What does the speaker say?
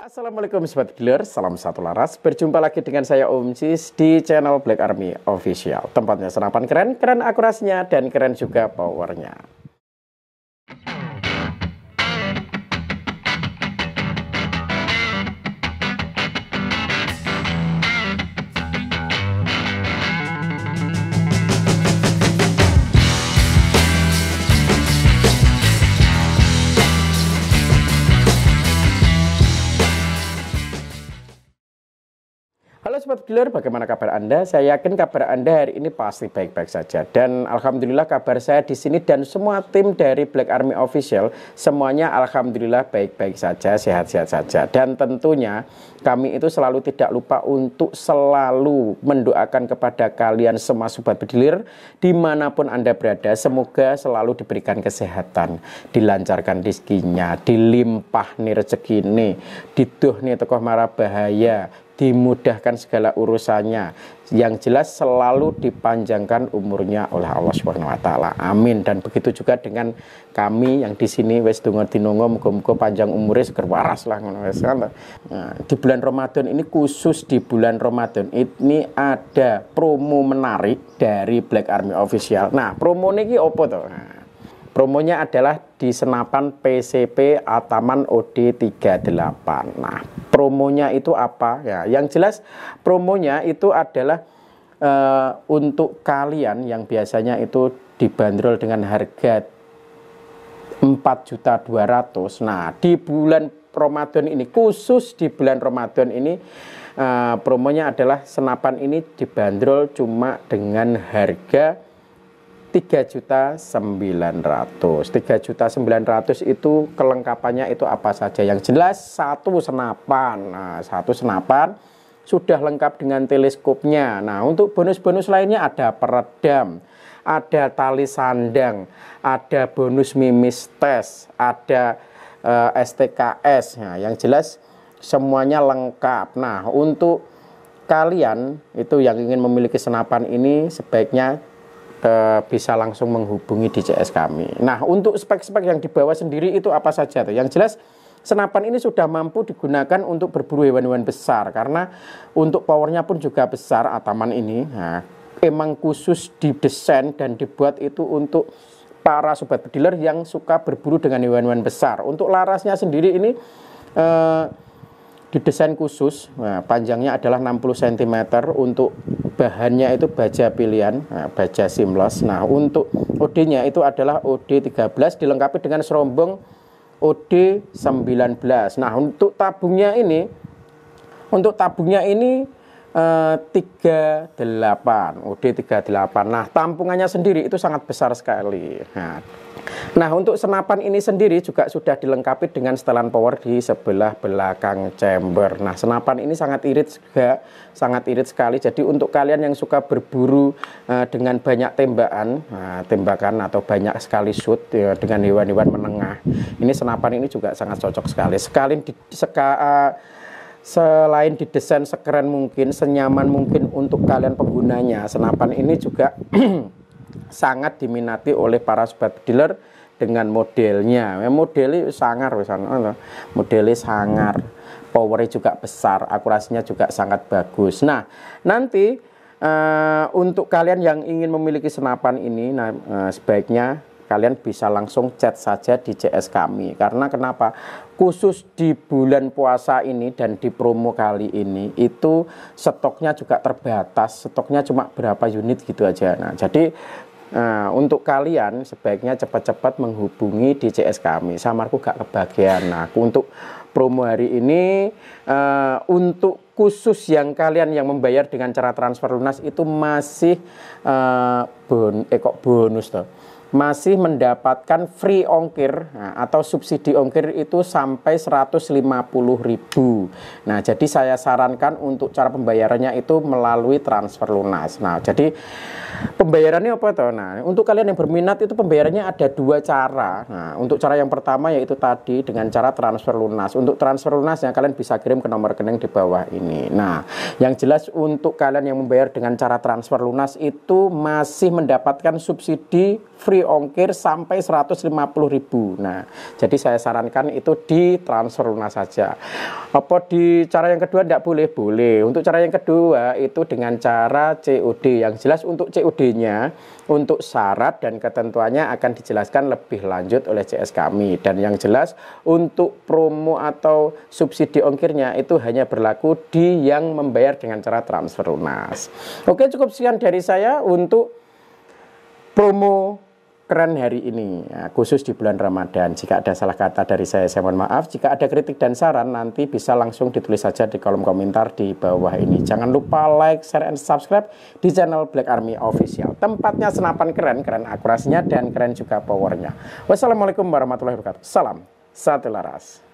Assalamualaikum Sobat Killer, salam satu laras. Berjumpa lagi dengan saya Om Cis di channel Black Army Official. Tempatnya senapan keren, keren akurasinya, dan keren juga powernya. Sobat Giler, bagaimana kabar Anda? Saya yakin kabar Anda hari ini pasti baik-baik saja. Dan Alhamdulillah kabar saya di sini dan semua tim dari Black Army Official, semuanya Alhamdulillah baik-baik saja, sehat-sehat saja. Dan tentunya kami itu selalu tidak lupa untuk selalu mendoakan kepada kalian semua Sobat Bedilir, dimanapun Anda berada, semoga selalu diberikan kesehatan, dilancarkan rezekinya, dilimpah nih rezeki ini, diduh nih tokoh marah bahaya, dimudahkan segala urusannya. Yang jelas selalu dipanjangkan umurnya oleh Allah Subhanahu wa taala. Amin. Dan begitu juga dengan kami yang di sini wis donga dinongo muga-muga panjang umurnya seger waras lah ngono wis Nah, di bulan Ramadan ini khusus di bulan Ramadan ini ada promo menarik dari Black Army Official. Nah, promo ini apa tuh? Nah, Promonya adalah di senapan PCP Ataman OD38. Nah, promonya itu apa? Ya, yang jelas promonya itu adalah e, untuk kalian yang biasanya itu dibanderol dengan harga 4.200. Nah, di bulan Ramadan ini khusus di bulan Ramadan ini uh, promonya adalah senapan ini dibanderol cuma dengan harga tiga juta ratus tiga juta ratus itu kelengkapannya itu apa saja yang jelas satu senapan nah satu senapan sudah lengkap dengan teleskopnya nah untuk bonus-bonus lainnya ada peredam ada tali sandang ada bonus mimis tes ada uh, eh, STKS nah yang jelas semuanya lengkap nah untuk kalian itu yang ingin memiliki senapan ini sebaiknya e, bisa langsung menghubungi DCS kami. Nah, untuk spek-spek yang dibawa sendiri itu apa saja tuh? Yang jelas senapan ini sudah mampu digunakan untuk berburu hewan-hewan besar karena untuk powernya pun juga besar ataman ini. Nah, emang khusus didesain dan dibuat itu untuk para sobat pediler yang suka berburu dengan hewan-hewan besar. Untuk larasnya sendiri ini e, didesain khusus. Nah, panjangnya adalah 60 cm untuk bahannya itu baja pilihan, nah, baja simlos. Nah, untuk OD-nya itu adalah OD13 dilengkapi dengan serombong OD19. Nah, untuk tabungnya ini untuk tabungnya ini 38 OD 38 nah tampungannya sendiri itu sangat besar sekali nah, nah untuk senapan ini sendiri juga sudah dilengkapi dengan setelan power di sebelah belakang chamber nah senapan ini sangat irit juga sangat irit sekali jadi untuk kalian yang suka berburu uh, dengan banyak tembakan uh, tembakan atau banyak sekali shoot ya, dengan hewan-hewan menengah ini senapan ini juga sangat cocok sekali sekali di, seka, uh, selain didesain sekeren mungkin, senyaman mungkin untuk kalian penggunanya, senapan ini juga sangat diminati oleh para sobat dealer dengan modelnya. Ya, modelnya sangar misalnya, modelnya sangar, powernya juga besar, akurasinya juga sangat bagus. Nah, nanti uh, untuk kalian yang ingin memiliki senapan ini, nah, uh, sebaiknya kalian bisa langsung chat saja di CS kami. Karena kenapa? Khusus di bulan puasa ini dan di promo kali ini itu stoknya juga terbatas. Stoknya cuma berapa unit gitu aja. Nah, jadi Nah, untuk kalian sebaiknya cepat-cepat menghubungi di CS kami. Samarku gak kebagian. Nah, untuk promo hari ini uh, untuk khusus yang kalian yang membayar dengan cara transfer lunas itu masih uh, bon, eh kok bonus tuh masih mendapatkan free ongkir nah, atau subsidi ongkir itu sampai 150 ribu. Nah, jadi saya sarankan untuk cara pembayarannya itu melalui transfer lunas. Nah, jadi pembayarannya apa tuh? Nah, untuk kalian yang berminat itu pembayarannya ada dua cara. Nah, untuk cara yang pertama yaitu tadi dengan cara transfer lunas. Untuk transfer lunas lunasnya kalian bisa kirim ke nomor rekening di bawah ini. Nah, yang jelas untuk kalian yang membayar dengan cara transfer lunas itu masih mendapatkan subsidi free free ongkir sampai 150 ribu nah jadi saya sarankan itu di transfer lunas saja apa di cara yang kedua tidak boleh boleh untuk cara yang kedua itu dengan cara COD yang jelas untuk COD nya untuk syarat dan ketentuannya akan dijelaskan lebih lanjut oleh CS kami dan yang jelas untuk promo atau subsidi ongkirnya itu hanya berlaku di yang membayar dengan cara transfer lunas. Oke, cukup sekian dari saya untuk promo keren hari ini, nah, khusus di bulan Ramadan. Jika ada salah kata dari saya, saya mohon maaf. Jika ada kritik dan saran, nanti bisa langsung ditulis saja di kolom komentar di bawah ini. Jangan lupa like, share, and subscribe di channel Black Army Official. Tempatnya senapan keren, keren akurasinya, dan keren juga powernya. Wassalamualaikum warahmatullahi wabarakatuh. Salam, satu laras.